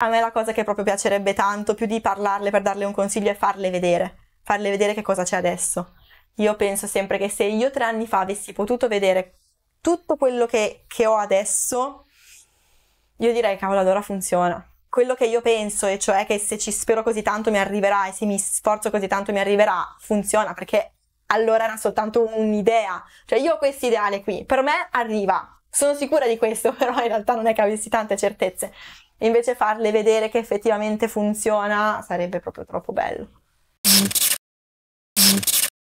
A me la cosa che proprio piacerebbe tanto, più di parlarle per darle un consiglio, è farle vedere, farle vedere che cosa c'è adesso. Io penso sempre che se io tre anni fa avessi potuto vedere tutto quello che, che ho adesso, io direi cavolo, allora funziona. Quello che io penso, e cioè che se ci spero così tanto mi arriverà e se mi sforzo così tanto mi arriverà, funziona perché allora era soltanto un'idea. Cioè io ho questo ideale qui, per me arriva, sono sicura di questo, però in realtà non è che avessi tante certezze. Invece farle vedere che effettivamente funziona sarebbe proprio troppo bello.